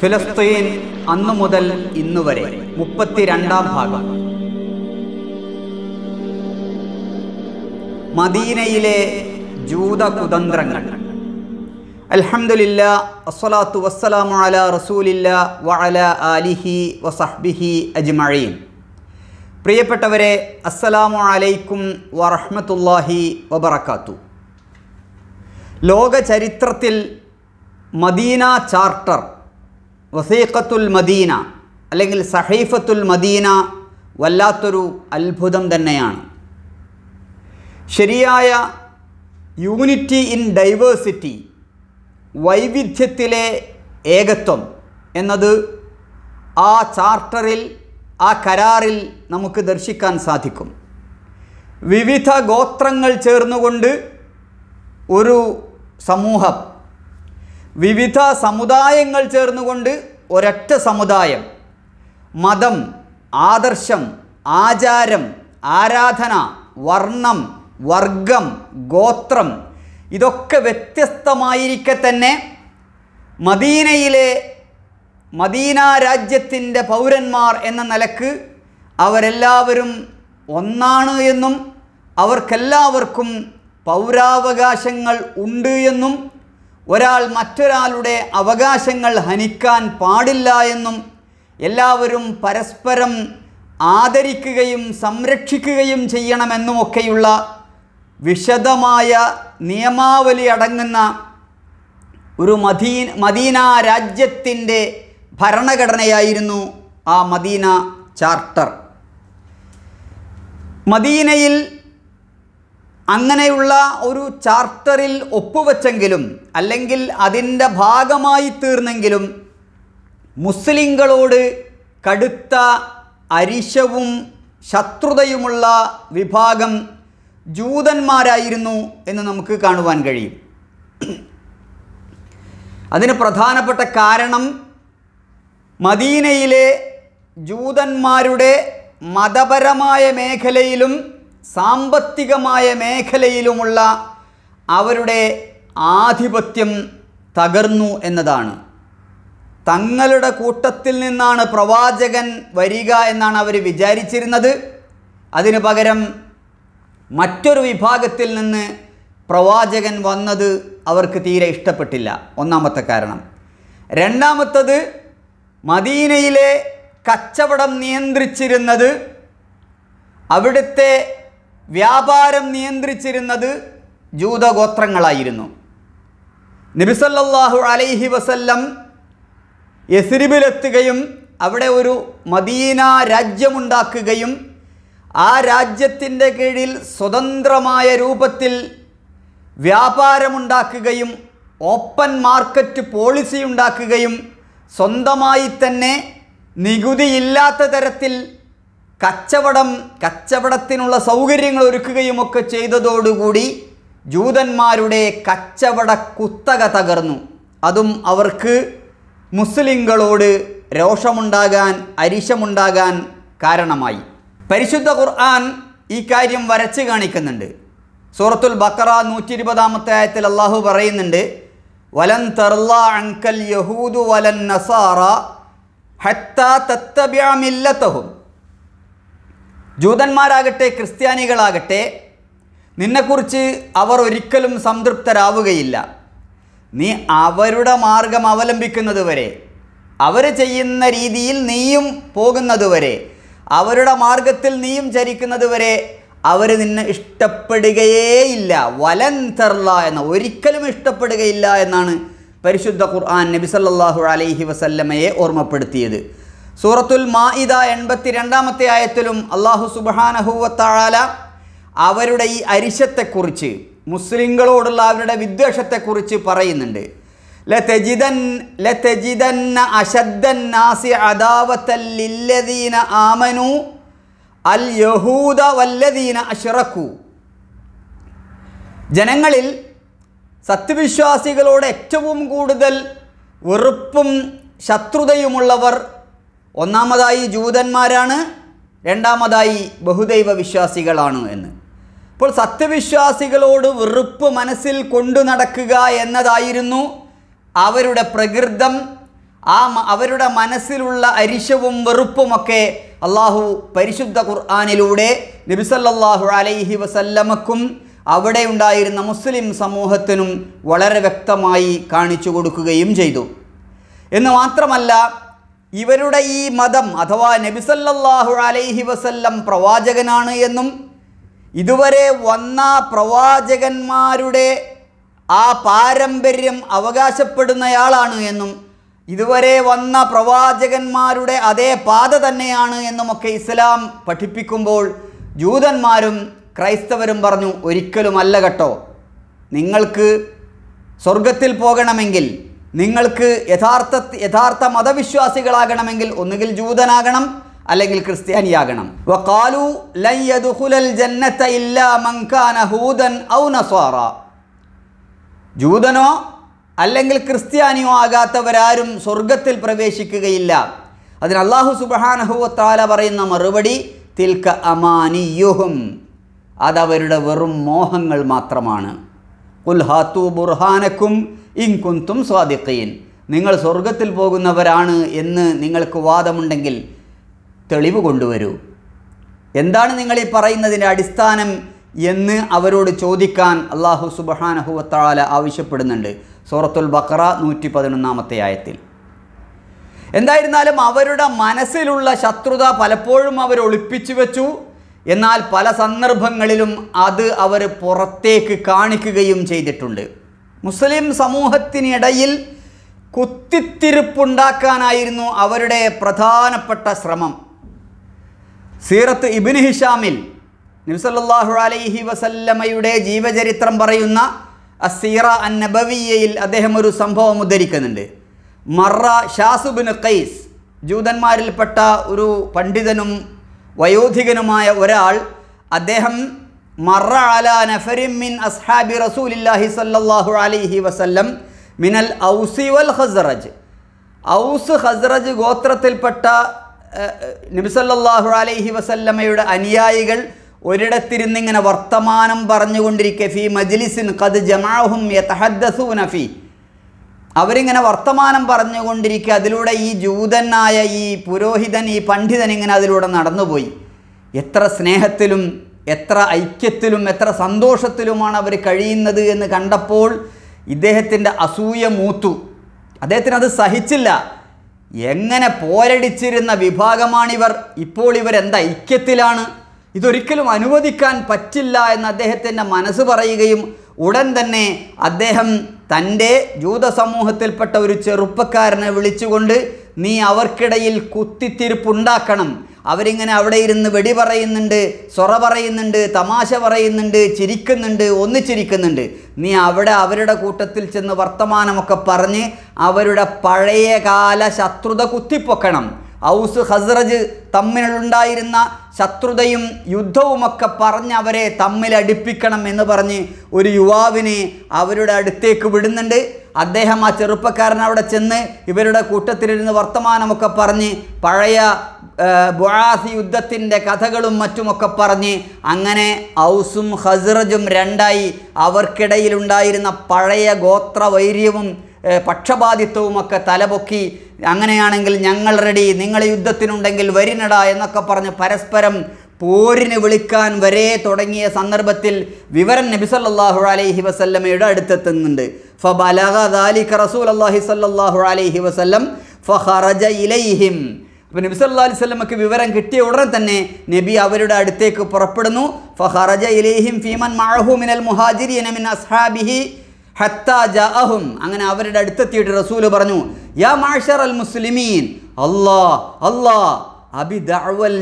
ഫിലസ്തീൻ അന്നു മുതൽ ഇന്നു വരെ മുപ്പത്തിരണ്ടാം ഭാഗം മദീനയിലെ ജൂത കുതന്ത്രങ്ങൾ അൽഹമില്ല അസ്വലാത്തു വസ്സലാമു അല റസൂലില്ല വഅല ആലിഹി വസഹ്ബിഹി അജ്മഴീൻ പ്രിയപ്പെട്ടവരെ അസ്സലാമു അലൈക്കും വറഹ്മത്തുള്ളാഹി വബറക്കാത്തു ലോക ചരിത്രത്തിൽ മദീന ചാർട്ടർ വസീഖത്തുൽ മദീന അല്ലെങ്കിൽ സഹീഫത്തുൽ മദീന വല്ലാത്തൊരു അത്ഭുതം തന്നെയാണ് ശരിയായ യൂണിറ്റി ഇൻ ഡൈവേഴ്സിറ്റി വൈവിധ്യത്തിലെ ഏകത്വം എന്നത് ആ ചാർട്ടറിൽ ആ കരാറിൽ നമുക്ക് ദർശിക്കാൻ സാധിക്കും വിവിധ ഗോത്രങ്ങൾ ചേർന്നുകൊണ്ട് ഒരു സമൂഹം വിവിധ സമുദായങ്ങൾ ചേർന്നുകൊണ്ട് ഒരൊറ്റ സമുദായം മതം ആദർശം ആചാരം ആരാധന വർണ്ണം വർഗം ഗോത്രം ഇതൊക്കെ വ്യത്യസ്തമായിരിക്കെ തന്നെ മദീനയിലെ മദീന രാജ്യത്തിൻ്റെ പൗരന്മാർ എന്ന നിലക്ക് അവരെല്ലാവരും ഒന്നാണ് എന്നും അവർക്കെല്ലാവർക്കും പൗരാവകാശങ്ങൾ ഉണ്ട് എന്നും ഒരാൾ മറ്റൊരാളുടെ അവകാശങ്ങൾ ഹനിക്കാൻ പാടില്ല എന്നും എല്ലാവരും പരസ്പരം ആദരിക്കുകയും സംരക്ഷിക്കുകയും ചെയ്യണമെന്നുമൊക്കെയുള്ള വിശദമായ നിയമാവലി അടങ്ങുന്ന ഒരു മദീ മദീന രാജ്യത്തിൻ്റെ ഭരണഘടനയായിരുന്നു ആ മദീന ചാർട്ടർ മദീനയിൽ അങ്ങനെയുള്ള ഒരു ചാർട്ടറിൽ ഒപ്പുവെച്ചെങ്കിലും അല്ലെങ്കിൽ അതിൻ്റെ ഭാഗമായി തീർന്നെങ്കിലും മുസ്ലിങ്ങളോട് കടുത്ത അരിശവും ശത്രുതയുമുള്ള വിഭാഗം ജൂതന്മാരായിരുന്നു എന്ന് നമുക്ക് കാണുവാൻ കഴിയും അതിന് പ്രധാനപ്പെട്ട കാരണം മദീനയിലെ ജൂതന്മാരുടെ മതപരമായ മേഖലയിലും സാമ്പത്തികമായ മേഖലയിലുമുള്ള അവരുടെ ആധിപത്യം തകർന്നു എന്നതാണ് തങ്ങളുടെ കൂട്ടത്തിൽ നിന്നാണ് പ്രവാചകൻ വരിക എന്നാണ് അവർ വിചാരിച്ചിരുന്നത് അതിനു പകരം മറ്റൊരു വിഭാഗത്തിൽ നിന്ന് പ്രവാചകൻ വന്നത് അവർക്ക് തീരെ ഇഷ്ടപ്പെട്ടില്ല ഒന്നാമത്തെ കാരണം രണ്ടാമത്തത് മദീനയിലെ കച്ചവടം നിയന്ത്രിച്ചിരുന്നത് അവിടുത്തെ വ്യാപാരം നിയന്ത്രിച്ചിരുന്നത് ജൂതഗോത്രങ്ങളായിരുന്നു നബിസല്ലാഹു അലൈഹി വസല്ലം യസിരിബിലെത്തുകയും അവിടെ ഒരു മദീന രാജ്യമുണ്ടാക്കുകയും ആ രാജ്യത്തിൻ്റെ കീഴിൽ സ്വതന്ത്രമായ രൂപത്തിൽ വ്യാപാരമുണ്ടാക്കുകയും ഓപ്പൺ മാർക്കറ്റ് പോളിസി ഉണ്ടാക്കുകയും സ്വന്തമായി തന്നെ നികുതിയില്ലാത്ത തരത്തിൽ കച്ചവടം കച്ചവടത്തിനുള്ള സൗകര്യങ്ങൾ ഒരുക്കുകയും ഒക്കെ ചെയ്തതോടുകൂടി ജൂതന്മാരുടെ കച്ചവട കുത്തക തകർന്നു അതും അവർക്ക് മുസ്ലിങ്ങളോട് രോഷമുണ്ടാകാൻ അരിശമുണ്ടാകാൻ കാരണമായി പരിശുദ്ധ ഖുർആൻ ഈ കാര്യം വരച്ച് കാണിക്കുന്നുണ്ട് സൂറത്തുൽ ബക്കറ നൂറ്റി ഇരുപതാമത്തെ ആയത്തിൽ അള്ളാഹു പറയുന്നുണ്ട് വലൻ തർല അങ്കൽ യഹൂദു വലൻ നസാറ ഹത്ത തത്തബ്യാമില്ലത്തഹും ജൂതന്മാരാകട്ടെ ക്രിസ്ത്യാനികളാകട്ടെ നിന്നെക്കുറിച്ച് അവർ ഒരിക്കലും സംതൃപ്തരാവുകയില്ല നീ അവരുടെ മാർഗം അവലംബിക്കുന്നത് വരെ അവർ ചെയ്യുന്ന രീതിയിൽ നീയും പോകുന്നത് വരെ അവരുടെ മാർഗത്തിൽ നീയും ചരിക്കുന്നത് വരെ അവർ നിന്നെ ഇഷ്ടപ്പെടുകയേയില്ല വലന്തർല എന്ന ഒരിക്കലും ഇഷ്ടപ്പെടുകയില്ല എന്നാണ് പരിശുദ്ധ ഖുർആൻ നബിസല്ലാഹു അലൈഹി വസല്ലമയെ ഓർമ്മപ്പെടുത്തിയത് സൂറത്തുൽ മാഇദ എൺപത്തിരണ്ടാമത്തെ ആയത്തിലും അള്ളാഹു സുബാനഹുവത്താഴാല അവരുടെ ഈ അരിശത്തെക്കുറിച്ച് മുസ്ലിങ്ങളോടുള്ള അവരുടെ വിദ്വേഷത്തെക്കുറിച്ച് പറയുന്നുണ്ട് ആമനു അൽ യഹൂദ വല്ലദീന ജനങ്ങളിൽ സത്യവിശ്വാസികളോട് ഏറ്റവും കൂടുതൽ വെറുപ്പും ശത്രുതയുമുള്ളവർ ഒന്നാമതായി ജൂതന്മാരാണ് രണ്ടാമതായി ബഹുദൈവ വിശ്വാസികളാണ് എന്ന് ഇപ്പോൾ സത്യവിശ്വാസികളോട് വെറുപ്പ് മനസ്സിൽ കൊണ്ടു നടക്കുക എന്നതായിരുന്നു അവരുടെ പ്രകൃതം ആ അവരുടെ മനസ്സിലുള്ള അരിശവും വെറുപ്പുമൊക്കെ അള്ളാഹു പരിശുദ്ധ ഖുർആാനിലൂടെ നബിസല്ലാഹു അലൈഹി വസല്ലമക്കും അവിടെ ഉണ്ടായിരുന്ന മുസ്ലിം സമൂഹത്തിനും വളരെ വ്യക്തമായി കാണിച്ചു കൊടുക്കുകയും ചെയ്തു എന്ന് മാത്രമല്ല ഇവരുടെ ഈ മതം അഥവാ നബിസല്ലാഹു അലൈഹി വസല്ലം പ്രവാചകനാണ് എന്നും ഇതുവരെ വന്ന പ്രവാചകന്മാരുടെ ആ പാരമ്പര്യം അവകാശപ്പെടുന്നയാളാണ് എന്നും ഇതുവരെ വന്ന പ്രവാചകന്മാരുടെ അതേ പാത തന്നെയാണ് എന്നുമൊക്കെ ഇസ്ലാം പഠിപ്പിക്കുമ്പോൾ ജൂതന്മാരും ക്രൈസ്തവരും പറഞ്ഞു ഒരിക്കലുമല്ല കേട്ടോ നിങ്ങൾക്ക് സ്വർഗത്തിൽ പോകണമെങ്കിൽ നിങ്ങൾക്ക് യഥാർത്ഥ യഥാർത്ഥ മതവിശ്വാസികളാകണമെങ്കിൽ ഒന്നുകിൽ ജൂതനാകണം അല്ലെങ്കിൽ ക്രിസ്ത്യാനിയാകണം വക്കാലു ജന്നത്ത ഇല്ലാ മങ്കാന ഹൂദൻ ഔ നസ്വാറ ജൂതനോ അല്ലെങ്കിൽ ക്രിസ്ത്യാനിയോ ആകാത്തവരാരും സ്വർഗത്തിൽ പ്രവേശിക്കുകയില്ല അതിന് അള്ളാഹു സുബാനഹുത്താല പറയുന്ന മറുപടി തിൽക്ക അമാനിയുഹും അതവരുടെ വെറും മോഹങ്ങൾ മാത്രമാണ് കുൽ ഹാത്തു ബുർഹാനക്കും ഇൻകുന്തും സ്വാദിഖീൻ നിങ്ങൾ സ്വർഗത്തിൽ പോകുന്നവരാണ് എന്ന് നിങ്ങൾക്ക് വാദമുണ്ടെങ്കിൽ തെളിവ് കൊണ്ടുവരൂ എന്താണ് നിങ്ങൾ ഈ പറയുന്നതിൻ്റെ അടിസ്ഥാനം എന്ന് അവരോട് ചോദിക്കാൻ അള്ളാഹു സുബഹാനഹുവത്താല ആവശ്യപ്പെടുന്നുണ്ട് സൂറത്തുൽ ബക്ര നൂറ്റി പതിനൊന്നാമത്തെ ആയത്തിൽ എന്തായിരുന്നാലും അവരുടെ മനസ്സിലുള്ള ശത്രുത പലപ്പോഴും അവർ ഒളിപ്പിച്ചു വെച്ചു എന്നാൽ പല സന്ദർഭങ്ങളിലും അത് അവർ പുറത്തേക്ക് കാണിക്കുകയും ചെയ്തിട്ടുണ്ട് മുസ്ലിം സമൂഹത്തിനിടയിൽ കുത്തിത്തിരിപ്പുണ്ടാക്കാനായിരുന്നു അവരുടെ പ്രധാനപ്പെട്ട ശ്രമം സീറത്ത് ഇബിന് ഹിഷാമിൽ നിംസല്ലാഹു അലൈഹി വസല്ലമയുടെ ജീവചരിത്രം പറയുന്ന അസീറ അൻ നബവിയയിൽ അദ്ദേഹം ഒരു സംഭവം ഉദ്ധരിക്കുന്നുണ്ട് മറ ഷാസുബിൻ ഖൈസ് ജൂതന്മാരിൽപ്പെട്ട ഒരു പണ്ഡിതനും വയോധികനുമായ ഒരാൾ അദ്ദേഹം മറ അല നഫരിം മിൻ അസ്ഹാബി റസൂലില്ലാഹി സല്ലാഹു അലൈഹി വസല്ലം മിനൽ ഔസി വൽ ഹസറജ് ഔസ് ഹസറജ് ഗോത്രത്തിൽപ്പെട്ട നിബിസല്ലാഹു അലൈഹി വസല്ലമ്മയുടെ അനുയായികൾ ഒരിടത്തിരുന്നിങ്ങനെ വർത്തമാനം പറഞ്ഞുകൊണ്ടിരിക്കെ ഫി മജ്ലിസിൻ കത് ജമാഹും യതഹദ്ദസൂന ഫീ അവരിങ്ങനെ വർത്തമാനം പറഞ്ഞുകൊണ്ടിരിക്കുക അതിലൂടെ ഈ ജൂതനായ ഈ പുരോഹിതൻ ഈ പണ്ഡിതൻ ഇങ്ങനെ അതിലൂടെ നടന്നുപോയി എത്ര സ്നേഹത്തിലും എത്ര ഐക്യത്തിലും എത്ര സന്തോഷത്തിലുമാണ് അവർ കഴിയുന്നത് എന്ന് കണ്ടപ്പോൾ ഇദ്ദേഹത്തിൻ്റെ അസൂയ മൂത്തു അദ്ദേഹത്തിന് അത് സഹിച്ചില്ല എങ്ങനെ പോരടിച്ചിരുന്ന വിഭാഗമാണിവർ ഇപ്പോൾ ഇവരെന്താ ഐക്യത്തിലാണ് ഇതൊരിക്കലും അനുവദിക്കാൻ പറ്റില്ല എന്ന് അദ്ദേഹത്തിൻ്റെ മനസ്സ് പറയുകയും ഉടൻ തന്നെ അദ്ദേഹം തൻ്റെ ജൂതസമൂഹത്തിൽപ്പെട്ട ഒരു ചെറുപ്പക്കാരനെ വിളിച്ചുകൊണ്ട് നീ അവർക്കിടയിൽ കുത്തിത്തിരിപ്പുണ്ടാക്കണം അവരിങ്ങനെ അവിടെ ഇരുന്ന് വെടി പറയുന്നുണ്ട് സൊറ പറയുന്നുണ്ട് തമാശ പറയുന്നുണ്ട് ചിരിക്കുന്നുണ്ട് ഒന്നിച്ചിരിക്കുന്നുണ്ട് നീ അവിടെ അവരുടെ കൂട്ടത്തിൽ ചെന്ന് വർത്തമാനമൊക്കെ പറഞ്ഞ് അവരുടെ പഴയകാല ശത്രുത കുത്തിപ്പൊക്കണം ഔസ് ഹസ്രജ് തമ്മിലുണ്ടായിരുന്ന ശത്രുതയും യുദ്ധവുമൊക്കെ പറഞ്ഞ് അവരെ തമ്മിലടിപ്പിക്കണം എന്ന് പറഞ്ഞ് ഒരു യുവാവിനെ അവരുടെ അടുത്തേക്ക് വിടുന്നുണ്ട് അദ്ദേഹം ആ ചെറുപ്പക്കാരൻ അവിടെ ചെന്ന് ഇവരുടെ കൂട്ടത്തിലിരുന്ന് വർത്തമാനമൊക്കെ പറഞ്ഞ് പഴയ ബുഴാസി യുദ്ധത്തിൻ്റെ കഥകളും മറ്റുമൊക്കെ പറഞ്ഞ് അങ്ങനെ ഔസും ഹസ്റജും രണ്ടായി അവർക്കിടയിലുണ്ടായിരുന്ന പഴയ ഗോത്രവൈര്യവും പക്ഷപാതിത്വവുമൊക്കെ തലപൊക്കി അങ്ങനെയാണെങ്കിൽ ഞങ്ങൾ റെഡി നിങ്ങൾ യുദ്ധത്തിനുണ്ടെങ്കിൽ വരിനട എന്നൊക്കെ പറഞ്ഞ് പരസ്പരം പോരിന് വിളിക്കാൻ വരെ തുടങ്ങിയ സന്ദർഭത്തിൽ വിവരം നബി സല്ലാഹു അലൈഹി വസല്ലമയുടെ അടുത്തെത്തുന്നുണ്ട് ഫബലഹ റസൂൽ അള്ളാഹി സല്ലാഹു അലൈഹി വസല്ലം ഫഹറജ ഇലൈഹിം അപ്പോൾ നബി സല്ലാ അലൈഹി വിവരം കിട്ടിയ ഉടനെ തന്നെ നബി അവരുടെ അടുത്തേക്ക് പുറപ്പെടുന്നു ഫഹറജ ഇലൈഹിം ഫീമൻ മാഹു മിനൽ മുഹാജിരി അസ്ഹാബിഹി ഹത്താജ അങ്ങനെ അവരുടെ അടുത്തെത്തിയിട്ട് റസൂല് പറഞ്ഞു യാ മാഷർ അൽ മുസ്ലിമീൻ അല്ലാ അല്ലാ അബിദഅവൽ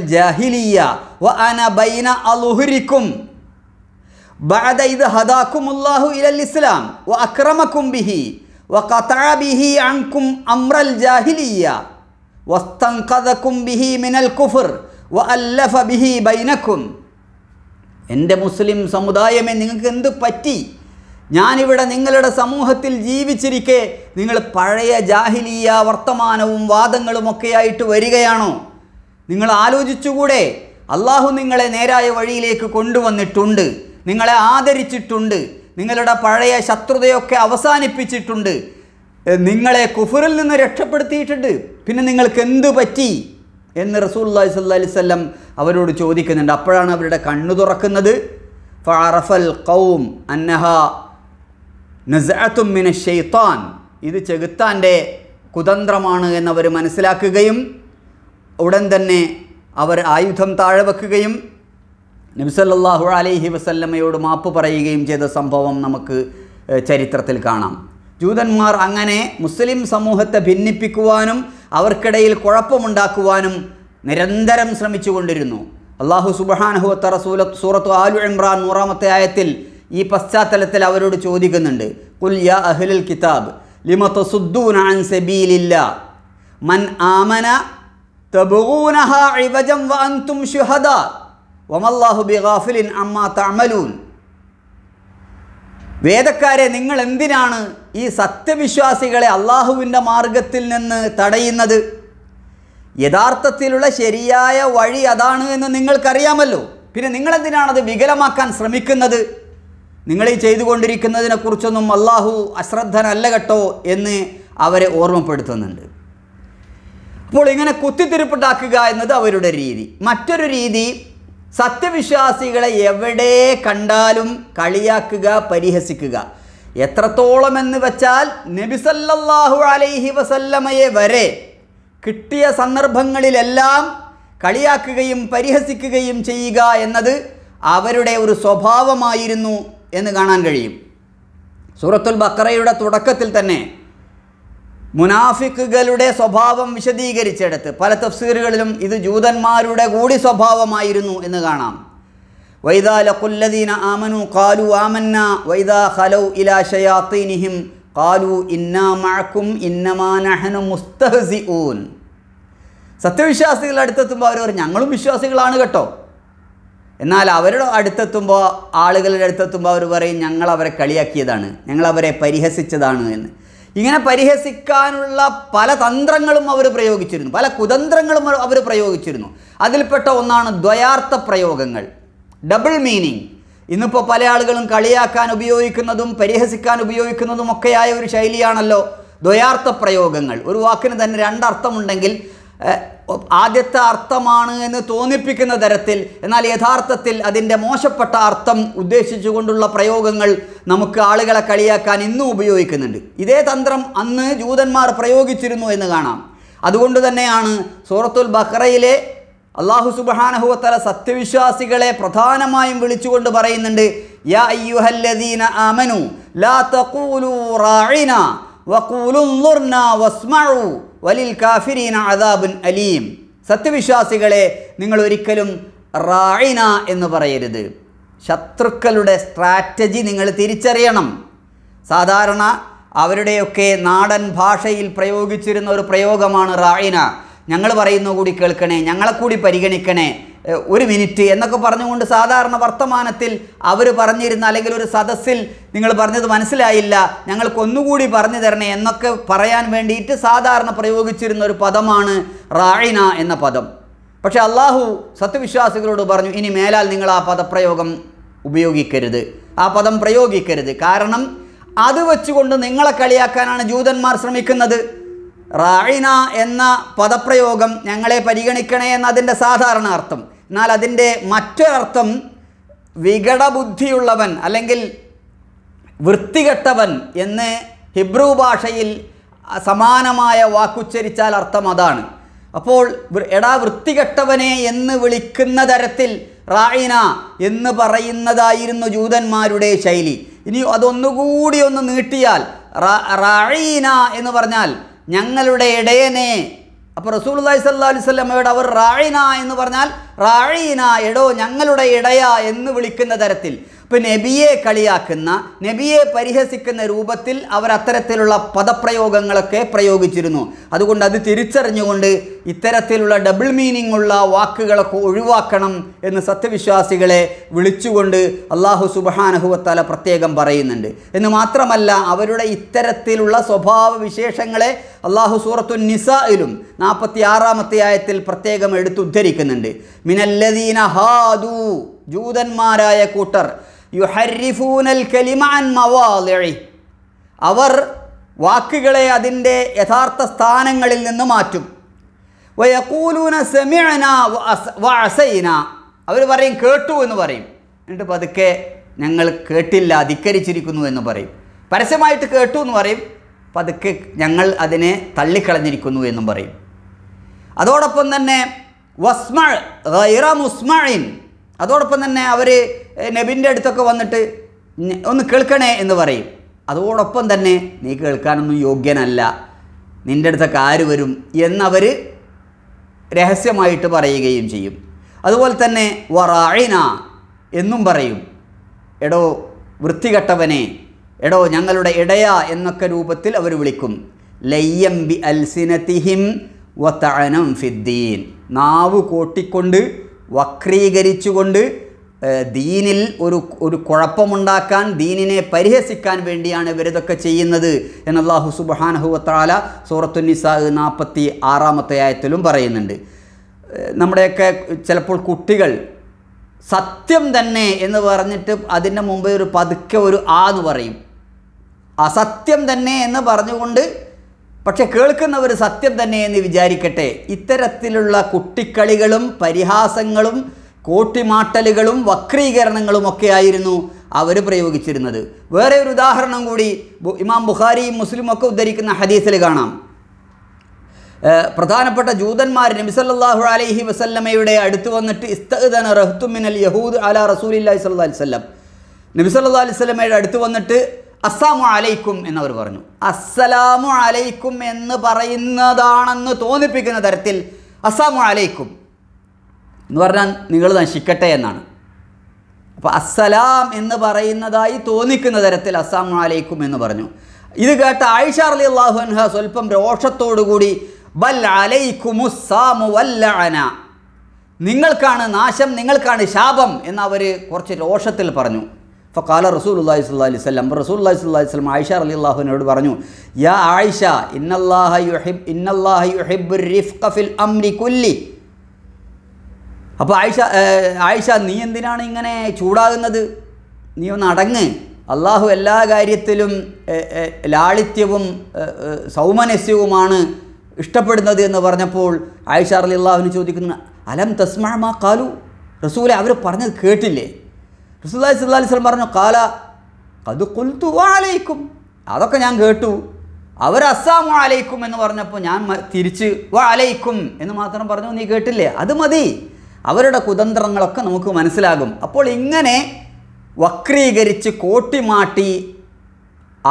എൻ്റെ മുസ്ലിം സമുദായമേ നിങ്ങൾക്ക് എന്ത് പറ്റി ഞാനിവിടെ നിങ്ങളുടെ സമൂഹത്തിൽ ജീവിച്ചിരിക്കെ നിങ്ങൾ പഴയ ജാഹിലീയ വർത്തമാനവും വാദങ്ങളുമൊക്കെയായിട്ട് വരികയാണോ നിങ്ങൾ ആലോചിച്ചുകൂടെ അള്ളാഹു നിങ്ങളെ നേരായ വഴിയിലേക്ക് കൊണ്ടുവന്നിട്ടുണ്ട് നിങ്ങളെ ആദരിച്ചിട്ടുണ്ട് നിങ്ങളുടെ പഴയ ശത്രുതയൊക്കെ അവസാനിപ്പിച്ചിട്ടുണ്ട് നിങ്ങളെ കുഫറിൽ നിന്ന് രക്ഷപ്പെടുത്തിയിട്ടുണ്ട് പിന്നെ നിങ്ങൾക്ക് എന്തു പറ്റി എന്ന് റസൂല്ലാഹി സ്വല്ലാ വല്ലം അവരോട് ചോദിക്കുന്നുണ്ട് അപ്പോഴാണ് അവരുടെ കണ്ണു തുറക്കുന്നത് ഫറഫൽ കൗം അന്നഹ മിന ഷെയ്ത്താൻ ഇത് ചെകുത്താൻ്റെ കുതന്ത്രമാണ് എന്നവർ മനസ്സിലാക്കുകയും ഉടൻ തന്നെ അവർ ആയുധം താഴെ വെക്കുകയും നബിസല്ലാഹു അലൈഹി വസല്ലമ്മയോട് മാപ്പ് പറയുകയും ചെയ്ത സംഭവം നമുക്ക് ചരിത്രത്തിൽ കാണാം ജൂതന്മാർ അങ്ങനെ മുസ്ലിം സമൂഹത്തെ ഭിന്നിപ്പിക്കുവാനും അവർക്കിടയിൽ കുഴപ്പമുണ്ടാക്കുവാനും നിരന്തരം ശ്രമിച്ചുകൊണ്ടിരുന്നു അള്ളാഹു വ റസൂല സൂറത്തു ആലു ഇമ്രാൻ നൂറാമത്തെ ആയത്തിൽ ഈ പശ്ചാത്തലത്തിൽ അവരോട് ചോദിക്കുന്നുണ്ട് കുല്യ യാ അഹ്ലുൽ കിതാബ് ലിമ തസുദ്ദൂന അൻ മൻ ആമന വ അൻതും വേദക്കാരെ നിങ്ങൾ എന്തിനാണ് ഈ സത്യവിശ്വാസികളെ അള്ളാഹുവിൻ്റെ മാർഗത്തിൽ നിന്ന് തടയുന്നത് യഥാർത്ഥത്തിലുള്ള ശരിയായ വഴി അതാണ് എന്ന് നിങ്ങൾക്കറിയാമല്ലോ പിന്നെ നിങ്ങളെന്തിനാണത് വികലമാക്കാൻ ശ്രമിക്കുന്നത് നിങ്ങൾ ഈ കുറിച്ചൊന്നും അള്ളാഹു അശ്രദ്ധനല്ല കേട്ടോ എന്ന് അവരെ ഓർമ്മപ്പെടുത്തുന്നുണ്ട് അപ്പോൾ ഇങ്ങനെ കുത്തിത്തിരിപ്പുണ്ടാക്കുക എന്നത് അവരുടെ രീതി മറ്റൊരു രീതി സത്യവിശ്വാസികളെ എവിടെ കണ്ടാലും കളിയാക്കുക പരിഹസിക്കുക എത്രത്തോളം എന്ന് വെച്ചാൽ നബിസല്ലാഹു അലൈഹി വസല്ലമയെ വരെ കിട്ടിയ സന്ദർഭങ്ങളിലെല്ലാം കളിയാക്കുകയും പരിഹസിക്കുകയും ചെയ്യുക എന്നത് അവരുടെ ഒരു സ്വഭാവമായിരുന്നു എന്ന് കാണാൻ കഴിയും സൂറത്തുൽ ബക്കറയുടെ തുടക്കത്തിൽ തന്നെ മുനാഫിക്കുകളുടെ സ്വഭാവം വിശദീകരിച്ചെടുത്ത് പല തഫ്സീറുകളിലും ഇത് ജൂതന്മാരുടെ കൂടി സ്വഭാവമായിരുന്നു എന്ന് കാണാം വൈദാ ലഖുല്ലദീന ആമനു കാലു ആമന്ന വൈദാ ഹലൗ ഇലാ ഷയാത്തീനിഹിം കാലു ഇന്നാ മഴക്കും ഇന്നമാ നഹ്നു മുസ്തഹസി ഊൻ സത്യവിശ്വാസികളുടെ അടുത്തെത്തുമ്പോൾ അവർ ഞങ്ങളും വിശ്വാസികളാണ് കേട്ടോ എന്നാൽ അവരുടെ അടുത്തെത്തുമ്പോൾ ആളുകളുടെ അടുത്തെത്തുമ്പോൾ അവർ പറയും ഞങ്ങൾ അവരെ കളിയാക്കിയതാണ് ഞങ്ങൾ അവരെ പരിഹസിച്ചതാണ് എന്ന് ഇങ്ങനെ പരിഹസിക്കാനുള്ള പല തന്ത്രങ്ങളും അവർ പ്രയോഗിച്ചിരുന്നു പല കുതന്ത്രങ്ങളും അവർ പ്രയോഗിച്ചിരുന്നു അതിൽപ്പെട്ട ഒന്നാണ് ദ്വയാർത്ഥ പ്രയോഗങ്ങൾ ഡബിൾ മീനിങ് ഇന്നിപ്പോൾ പല ആളുകളും കളിയാക്കാൻ ഉപയോഗിക്കുന്നതും പരിഹസിക്കാൻ ഉപയോഗിക്കുന്നതും ഒക്കെയായ ഒരു ശൈലിയാണല്ലോ ദ്വയാർത്ഥ പ്രയോഗങ്ങൾ ഒരു വാക്കിന് തന്നെ രണ്ടർത്ഥമുണ്ടെങ്കിൽ ആദ്യത്തെ അർത്ഥമാണ് എന്ന് തോന്നിപ്പിക്കുന്ന തരത്തിൽ എന്നാൽ യഥാർത്ഥത്തിൽ അതിൻ്റെ മോശപ്പെട്ട അർത്ഥം ഉദ്ദേശിച്ചുകൊണ്ടുള്ള പ്രയോഗങ്ങൾ നമുക്ക് ആളുകളെ കളിയാക്കാൻ ഇന്നും ഉപയോഗിക്കുന്നുണ്ട് ഇതേ തന്ത്രം അന്ന് ജൂതന്മാർ പ്രയോഗിച്ചിരുന്നു എന്ന് കാണാം അതുകൊണ്ട് തന്നെയാണ് സൂറത്തുൽ ബഹ്റയിലെ അള്ളാഹു സുബാനഹുവത്തല സത്യവിശ്വാസികളെ പ്രധാനമായും വിളിച്ചുകൊണ്ട് പറയുന്നുണ്ട് യാ അയ്യുഹല്ലദീന ആമനു ലാ തഖൂലു റാഇന വലിൽ കാഫിരീന അദാബുൻ അലീം സത്യവിശ്വാസികളെ നിങ്ങൾ ഒരിക്കലും റായിന എന്ന് പറയരുത് ശത്രുക്കളുടെ സ്ട്രാറ്റജി നിങ്ങൾ തിരിച്ചറിയണം സാധാരണ അവരുടെയൊക്കെ നാടൻ ഭാഷയിൽ പ്രയോഗിച്ചിരുന്ന ഒരു പ്രയോഗമാണ് റായിന ഞങ്ങൾ പറയുന്ന കൂടി കേൾക്കണേ ഞങ്ങളെ കൂടി പരിഗണിക്കണേ ഒരു മിനിറ്റ് എന്നൊക്കെ പറഞ്ഞുകൊണ്ട് സാധാരണ വർത്തമാനത്തിൽ അവർ പറഞ്ഞിരുന്ന അല്ലെങ്കിൽ ഒരു സദസ്സിൽ നിങ്ങൾ പറഞ്ഞത് മനസ്സിലായില്ല ഞങ്ങൾക്കൊന്നുകൂടി പറഞ്ഞു തരണേ എന്നൊക്കെ പറയാൻ വേണ്ടിയിട്ട് സാധാരണ പ്രയോഗിച്ചിരുന്ന ഒരു പദമാണ് റായിന എന്ന പദം പക്ഷേ അള്ളാഹു സത്യവിശ്വാസികളോട് പറഞ്ഞു ഇനി മേലാൽ നിങ്ങൾ ആ പദപ്രയോഗം ഉപയോഗിക്കരുത് ആ പദം പ്രയോഗിക്കരുത് കാരണം അത് വെച്ചുകൊണ്ട് നിങ്ങളെ കളിയാക്കാനാണ് ജൂതന്മാർ ശ്രമിക്കുന്നത് റായിന എന്ന പദപ്രയോഗം ഞങ്ങളെ പരിഗണിക്കണേ എന്നതിൻ്റെ സാധാരണ അർത്ഥം എന്നാൽ അതിൻ്റെ മറ്റൊരർത്ഥം വികടബുദ്ധിയുള്ളവൻ അല്ലെങ്കിൽ വൃത്തികെട്ടവൻ എന്ന് ഹിബ്രു ഭാഷയിൽ സമാനമായ വാക്കുച്ചരിച്ചാൽ അർത്ഥം അതാണ് അപ്പോൾ എടാ വൃത്തികെട്ടവനെ എന്ന് വിളിക്കുന്ന തരത്തിൽ റായിന എന്ന് പറയുന്നതായിരുന്നു ജൂതന്മാരുടെ ശൈലി ഇനി അതൊന്നുകൂടി ഒന്ന് നീട്ടിയാൽ റായിന എന്ന് പറഞ്ഞാൽ ഞങ്ങളുടെ ഇടയനെ അപ്പോൾ റസൂൽല്ലാഹി സല്ലാ അലൈഹി സ്വലമയോട് അവർ റായിന എന്ന് പറഞ്ഞാൽ റായിന എടോ ഞങ്ങളുടെ ഇടയ എന്ന് വിളിക്കുന്ന തരത്തിൽ ഇപ്പം നബിയെ കളിയാക്കുന്ന നബിയെ പരിഹസിക്കുന്ന രൂപത്തിൽ അവർ അത്തരത്തിലുള്ള പദപ്രയോഗങ്ങളൊക്കെ പ്രയോഗിച്ചിരുന്നു അതുകൊണ്ട് അത് തിരിച്ചറിഞ്ഞുകൊണ്ട് ഇത്തരത്തിലുള്ള ഡബിൾ മീനിങ് ഉള്ള വാക്കുകളൊക്കെ ഒഴിവാക്കണം എന്ന് സത്യവിശ്വാസികളെ വിളിച്ചുകൊണ്ട് അള്ളാഹു സുബഹാനഹുവത്താല പ്രത്യേകം പറയുന്നുണ്ട് എന്ന് മാത്രമല്ല അവരുടെ ഇത്തരത്തിലുള്ള സ്വഭാവ വിശേഷങ്ങളെ അള്ളാഹു സൂറത്തു നിസയിലും നാൽപ്പത്തി ആറാമത്തെ ആയത്തിൽ പ്രത്യേകം എടുത്തുദ്ധരിക്കുന്നുണ്ട് മിനല്ലദീന ഹാദു ജൂതന്മാരായ കൂട്ടർ യുഹരിഫൂനൽ കലിമാൻ മവാലി അവർ വാക്കുകളെ അതിൻ്റെ യഥാർത്ഥ സ്ഥാനങ്ങളിൽ നിന്ന് മാറ്റും വയക്കൂലൂന സെമിഅന വസൈന അവർ പറയും കേട്ടു എന്ന് പറയും എന്നിട്ട് പതുക്കെ ഞങ്ങൾ കേട്ടില്ല ധിക്കരിച്ചിരിക്കുന്നു എന്ന് പറയും പരസ്യമായിട്ട് കേട്ടു എന്ന് പറയും പതുക്കെ ഞങ്ങൾ അതിനെ തള്ളിക്കളഞ്ഞിരിക്കുന്നു എന്നും പറയും അതോടൊപ്പം തന്നെ വസ്മ ഗൈറ മുസ്മഇൻ അതോടൊപ്പം തന്നെ അവർ നബിൻ്റെ അടുത്തൊക്കെ വന്നിട്ട് ഒന്ന് കേൾക്കണേ എന്ന് പറയും അതോടൊപ്പം തന്നെ നീ കേൾക്കാനൊന്നും യോഗ്യനല്ല നിൻ്റെ അടുത്തൊക്കെ ആര് വരും എന്നവർ രഹസ്യമായിട്ട് പറയുകയും ചെയ്യും അതുപോലെ തന്നെ വറായിന എന്നും പറയും എടോ വൃത്തികെട്ടവനെ എടോ ഞങ്ങളുടെ ഇടയ എന്നൊക്കെ രൂപത്തിൽ അവർ വിളിക്കും ലയ്യം ബി അൽസിനത്തിഹിം വത്തനം ഫിദ്ദീൻ നാവ് കൂട്ടിക്കൊണ്ട് വക്രീകരിച്ചുകൊണ്ട് ദീനിൽ ഒരു ഒരു കുഴപ്പമുണ്ടാക്കാൻ ദീനിനെ പരിഹസിക്കാൻ വേണ്ടിയാണ് ഇവരിതൊക്കെ ചെയ്യുന്നത് എന്ന് അള്ളാഹു സുബാനഹുവത്താല സൂറത്തുനിസാഹ് നാൽപ്പത്തി ആറാമത്തെ ആയത്തിലും പറയുന്നുണ്ട് നമ്മുടെയൊക്കെ ചിലപ്പോൾ കുട്ടികൾ സത്യം തന്നെ എന്ന് പറഞ്ഞിട്ട് അതിൻ്റെ മുമ്പേ ഒരു പതുക്കെ ഒരു ആ എന്ന് പറയും അസത്യം തന്നെ എന്ന് പറഞ്ഞുകൊണ്ട് പക്ഷെ കേൾക്കുന്നവർ സത്യം തന്നെ എന്ന് വിചാരിക്കട്ടെ ഇത്തരത്തിലുള്ള കുട്ടിക്കളികളും പരിഹാസങ്ങളും കോട്ടിമാട്ടലുകളും വക്രീകരണങ്ങളും ഒക്കെ ആയിരുന്നു അവർ പ്രയോഗിച്ചിരുന്നത് വേറെ ഒരു ഉദാഹരണം കൂടി ഇമാം ബുഖാരിയും മുസ്ലിം ഒക്കെ ഉദ്ധരിക്കുന്ന ഹദീസിൽ കാണാം പ്രധാനപ്പെട്ട ജൂതന്മാർ നബിസല്ലാഹു അലൈഹി വസല്ലമയുടെ അടുത്ത് വന്നിട്ട് ഇസ്തദന റഹ്തുമിനൽ യഹൂദ് അല റസൂലി സല്ലാ അലൈവല്ലം നബിസല്ലാ അലൈവല്ലമയുടെ അടുത്ത് വന്നിട്ട് അസ്സാമു അലൈക്കും എന്നവർ പറഞ്ഞു അസ്സലാമു അലൈക്കും എന്ന് പറയുന്നതാണെന്ന് തോന്നിപ്പിക്കുന്ന തരത്തിൽ അസ്സാമു അലൈക്കും എന്ന് പറഞ്ഞാൽ നിങ്ങൾ നശിക്കട്ടെ എന്നാണ് അപ്പോൾ അസ്സലാം എന്ന് പറയുന്നതായി തോന്നിക്കുന്ന തരത്തിൽ അസ്സാമു അലൈക്കും എന്ന് പറഞ്ഞു ഇത് കേട്ട ആയിഷ അലി അള്ളാഹു അൻഹ സ്വല്പം രോഷത്തോടുകൂടി ബൽ അലൈക്കുമുസ്സാമു വല്ലഅന നിങ്ങൾക്കാണ് നാശം നിങ്ങൾക്കാണ് ശാപം എന്നവർ കുറച്ച് രോഷത്തിൽ പറഞ്ഞു ഫക്കാല റസൂൽ അള്ളഹി സ്വല്ലാ അലൈഹി സ്വലം റസൂൽ അള്ളഹി സ്വല്ലാ അലൈഹി ആയിഷ അലി അള്ളാഹുവിനോട് പറഞ്ഞു യാ ആയിഷ ഇന്നല്ലാഹ യുഹിബ് ഇന്നല്ലാഹ യുഹിബ് ഫിൽ അംരി കുല്ലി അപ്പോൾ ആയിഷ ആയിഷ നീ എന്തിനാണ് ഇങ്ങനെ ചൂടാകുന്നത് നീ ഒന്ന് അടങ്ങ് അള്ളാഹു എല്ലാ കാര്യത്തിലും ലാളിത്യവും സൗമനസ്യവുമാണ് ഇഷ്ടപ്പെടുന്നത് എന്ന് പറഞ്ഞപ്പോൾ ആയിഷ അലി അള്ളാഹുവിന് ചോദിക്കുന്നു അലം തസ്മാ മാ കാലു റസൂലെ അവർ പറഞ്ഞത് കേട്ടില്ലേ റസൂല്ലായി സല്ലാ അലിസ്ലം പറഞ്ഞു കാല അത് കൊൽത്തു വാലയിക്കും അതൊക്കെ ഞാൻ കേട്ടു അവർ അസ്സാമു അലൈക്കും എന്ന് പറഞ്ഞപ്പോൾ ഞാൻ തിരിച്ച് വാലയിക്കും എന്ന് മാത്രം പറഞ്ഞു നീ കേട്ടില്ലേ അത് മതി അവരുടെ കുതന്ത്രങ്ങളൊക്കെ നമുക്ക് മനസ്സിലാകും അപ്പോൾ ഇങ്ങനെ വക്രീകരിച്ച് കോട്ടിമാട്ടി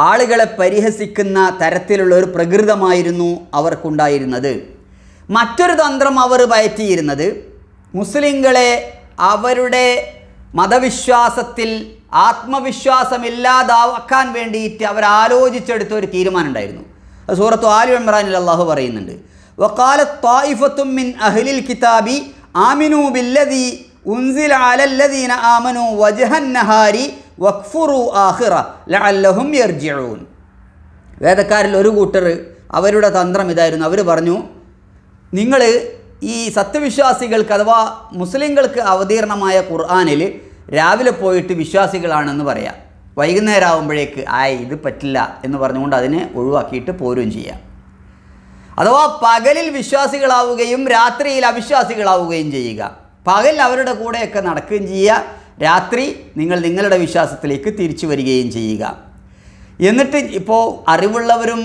ആളുകളെ പരിഹസിക്കുന്ന തരത്തിലുള്ള ഒരു പ്രകൃതമായിരുന്നു അവർക്കുണ്ടായിരുന്നത് മറ്റൊരു തന്ത്രം അവർ പയറ്റിയിരുന്നത് മുസ്ലിങ്ങളെ അവരുടെ മതവിശ്വാസത്തിൽ ആത്മവിശ്വാസമില്ലാതാക്കാൻ വേണ്ടിയിട്ട് അവർ ആലോചിച്ചെടുത്ത ഒരു തീരുമാനമുണ്ടായിരുന്നു അത് സൂറത്തു ആലു ഇമ്രാനിൽ അള്ളാഹു പറയുന്നുണ്ട് വക്കാല തായിഫത്തും മിൻ അഹ്ലിൽ കിതാബി ആമിനു ബില്ലതി ഉൻസിൽ അലല്ലദീന ആമനു വജഹൻ നഹാരി വഖ്ഫുറു ആഹിറ ലഅല്ലഹും യർജിഊൻ വേദക്കാരിൽ ഒരു കൂട്ടർ അവരുടെ തന്ത്രം ഇതായിരുന്നു അവർ പറഞ്ഞു നിങ്ങൾ ഈ സത്യവിശ്വാസികൾക്ക് അഥവാ മുസ്ലിങ്ങൾക്ക് അവതീർണമായ ഖുർആാനിൽ രാവിലെ പോയിട്ട് വിശ്വാസികളാണെന്ന് പറയാം വൈകുന്നേരം ആകുമ്പോഴേക്ക് ആയ ഇത് പറ്റില്ല എന്ന് പറഞ്ഞുകൊണ്ട് അതിനെ ഒഴിവാക്കിയിട്ട് പോരുകയും ചെയ്യാം അഥവാ പകലിൽ വിശ്വാസികളാവുകയും രാത്രിയിൽ അവിശ്വാസികളാവുകയും ചെയ്യുക പകൽ അവരുടെ കൂടെയൊക്കെ നടക്കുകയും ചെയ്യുക രാത്രി നിങ്ങൾ നിങ്ങളുടെ വിശ്വാസത്തിലേക്ക് തിരിച്ചു വരികയും ചെയ്യുക എന്നിട്ട് ഇപ്പോൾ അറിവുള്ളവരും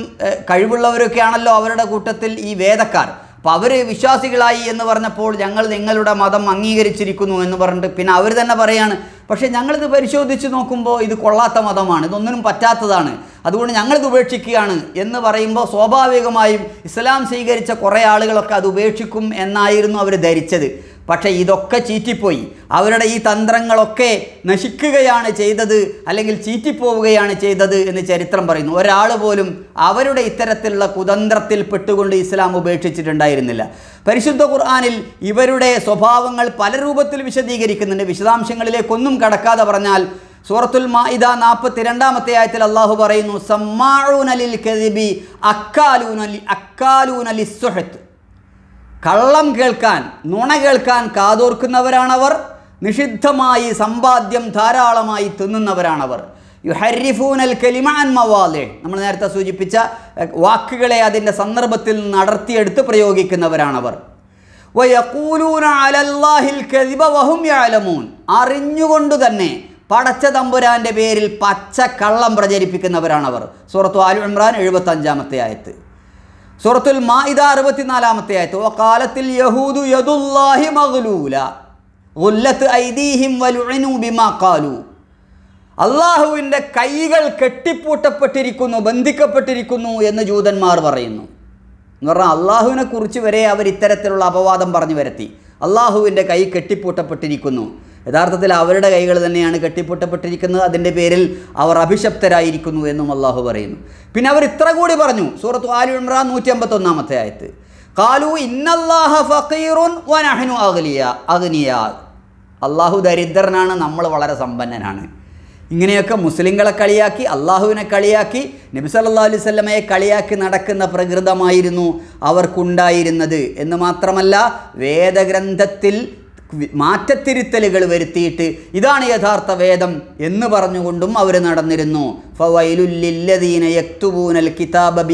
കഴിവുള്ളവരൊക്കെ ആണല്ലോ അവരുടെ കൂട്ടത്തിൽ ഈ വേദക്കാർ അപ്പോൾ അവർ വിശ്വാസികളായി എന്ന് പറഞ്ഞപ്പോൾ ഞങ്ങൾ നിങ്ങളുടെ മതം അംഗീകരിച്ചിരിക്കുന്നു എന്ന് പറഞ്ഞിട്ട് പിന്നെ അവർ തന്നെ പറയാണ് പക്ഷേ ഞങ്ങളിത് പരിശോധിച്ച് നോക്കുമ്പോൾ ഇത് കൊള്ളാത്ത മതമാണ് ഇതൊന്നിനും പറ്റാത്തതാണ് അതുകൊണ്ട് ഞങ്ങളിത് ഉപേക്ഷിക്കുകയാണ് എന്ന് പറയുമ്പോൾ സ്വാഭാവികമായും ഇസ്ലാം സ്വീകരിച്ച കുറേ ആളുകളൊക്കെ അത് ഉപേക്ഷിക്കും എന്നായിരുന്നു അവർ ധരിച്ചത് പക്ഷേ ഇതൊക്കെ ചീറ്റിപ്പോയി അവരുടെ ഈ തന്ത്രങ്ങളൊക്കെ നശിക്കുകയാണ് ചെയ്തത് അല്ലെങ്കിൽ ചീറ്റിപ്പോവുകയാണ് ചെയ്തത് എന്ന് ചരിത്രം പറയുന്നു ഒരാൾ പോലും അവരുടെ ഇത്തരത്തിലുള്ള കുതന്ത്രത്തിൽ പെട്ടുകൊണ്ട് ഇസ്ലാം ഉപേക്ഷിച്ചിട്ടുണ്ടായിരുന്നില്ല പരിശുദ്ധ ഖുർആാനിൽ ഇവരുടെ സ്വഭാവങ്ങൾ പല രൂപത്തിൽ വിശദീകരിക്കുന്നുണ്ട് വിശദാംശങ്ങളിലേക്കൊന്നും കടക്കാതെ പറഞ്ഞാൽ സൂറത്തുൽ മാഇദ രണ്ടാമത്തെ ആയത്തിൽ അള്ളാഹു പറയുന്നു സമ്മാഴൂനലിൽ കെതിബി അക്കാലൂനലി അക്കാലൂനലി സുഹത്ത് കള്ളം കേൾക്കാൻ നുണ കേൾക്കാൻ കാതോർക്കുന്നവരാണവർ നിഷിദ്ധമായി സമ്പാദ്യം ധാരാളമായി തിന്നുന്നവരാണവർ യുഹരിഫൂനൽ കലിമാൻ മവാലെ നമ്മൾ നേരത്തെ സൂചിപ്പിച്ച വാക്കുകളെ അതിൻ്റെ സന്ദർഭത്തിൽ നിന്ന് അടർത്തിയെടുത്ത് പ്രയോഗിക്കുന്നവരാണവർ അറിഞ്ഞുകൊണ്ട് തന്നെ പടച്ച തമ്പുരാൻ്റെ പേരിൽ പച്ച കള്ളം പ്രചരിപ്പിക്കുന്നവരാണവർ സൂറത്ത് ആലു ഇമ്രാൻ എഴുപത്തഞ്ചാമത്തെ ആയത്ത് സൂറത്തുൽ മാഇദ അറുപത്തിനാലാമത്തെ ആയത്ത് വക്കാലത്തിൽ യഹൂദു യദുല്ലാഹി മഗ്ലൂല ഉല്ലത്ത് ഐദീഹിം വലുഇനു ബിമാ ഖാലു അള്ളാഹുവിൻ്റെ കൈകൾ കെട്ടിപ്പൂട്ടപ്പെട്ടിരിക്കുന്നു ബന്ധിക്കപ്പെട്ടിരിക്കുന്നു എന്ന് ജൂതന്മാർ പറയുന്നു എന്ന് പറഞ്ഞാൽ അള്ളാഹുവിനെക്കുറിച്ച് വരെ അവർ ഇത്തരത്തിലുള്ള അപവാദം പറഞ്ഞു വരുത്തി അള്ളാഹുവിൻ്റെ കൈ കെട്ടിപ്പൂട്ടപ്പെട്ടിരിക്കുന്നു യഥാർത്ഥത്തിൽ അവരുടെ കൈകൾ തന്നെയാണ് കെട്ടിപ്പൊട്ടപ്പെട്ടിരിക്കുന്നത് അതിൻ്റെ പേരിൽ അവർ അഭിശപ്തരായിരിക്കുന്നു എന്നും അള്ളാഹു പറയുന്നു പിന്നെ അവർ ഇത്ര കൂടി പറഞ്ഞു സൂറത്ത് ആലു ഇമ്രാൻ നൂറ്റി അമ്പത്തൊന്നാമത്തെ ആയത്ത് കാലു ഇന്നല്ലാഹ ഫക്കീറുൻ അഗ്നിയ അള്ളാഹു ദരിദ്രനാണ് നമ്മൾ വളരെ സമ്പന്നനാണ് ഇങ്ങനെയൊക്കെ മുസ്ലിങ്ങളെ കളിയാക്കി അള്ളാഹുവിനെ കളിയാക്കി നബി സല്ലാ അലൈഹി സ്വല്ലമയെ കളിയാക്കി നടക്കുന്ന പ്രകൃതമായിരുന്നു അവർക്കുണ്ടായിരുന്നത് എന്ന് മാത്രമല്ല വേദഗ്രന്ഥത്തിൽ മാറ്റത്തിരുത്തലുകൾ വരുത്തിയിട്ട് ഇതാണ് യഥാർത്ഥ വേദം എന്ന് പറഞ്ഞുകൊണ്ടും അവർ നടന്നിരുന്നു കിതാബ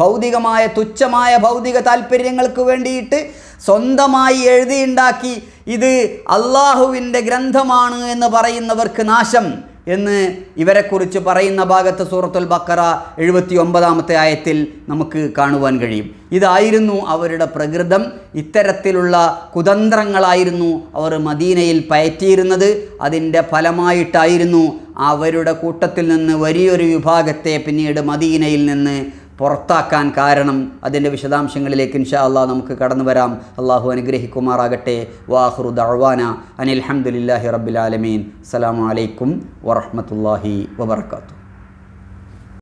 ഭൗതികമായ തുച്ഛമായ ഭൗതിക താല്പര്യങ്ങൾക്ക് വേണ്ടിയിട്ട് സ്വന്തമായി എഴുതിയുണ്ടാക്കി ഇത് അള്ളാഹുവിൻ്റെ ഗ്രന്ഥമാണ് എന്ന് പറയുന്നവർക്ക് നാശം എന്ന് ഇവരെക്കുറിച്ച് പറയുന്ന ഭാഗത്ത് സൂറത്തുൽ ബക്കറ എഴുപത്തി ഒമ്പതാമത്തെ ആയത്തിൽ നമുക്ക് കാണുവാൻ കഴിയും ഇതായിരുന്നു അവരുടെ പ്രകൃതം ഇത്തരത്തിലുള്ള കുതന്ത്രങ്ങളായിരുന്നു അവർ മദീനയിൽ പയറ്റിയിരുന്നത് അതിൻ്റെ ഫലമായിട്ടായിരുന്നു അവരുടെ കൂട്ടത്തിൽ നിന്ന് വലിയൊരു വിഭാഗത്തെ പിന്നീട് മദീനയിൽ നിന്ന് പുറത്താക്കാൻ കാരണം അതിൻ്റെ വിശദാംശങ്ങളിലേക്ക് ഇൻഷാ അള്ളാഹ് നമുക്ക് കടന്നു വരാം അള്ളാഹു അനുഗ്രഹിക്കുമാറാകട്ടെ വാഹുറു ദഴവാന അനിൽഹമുല്ലാഹി റബ്ബിലാലമീൻ അസ്സാം വലൈക്കും വറഹമത്തല്ലാഹി വബർക്കാത്തു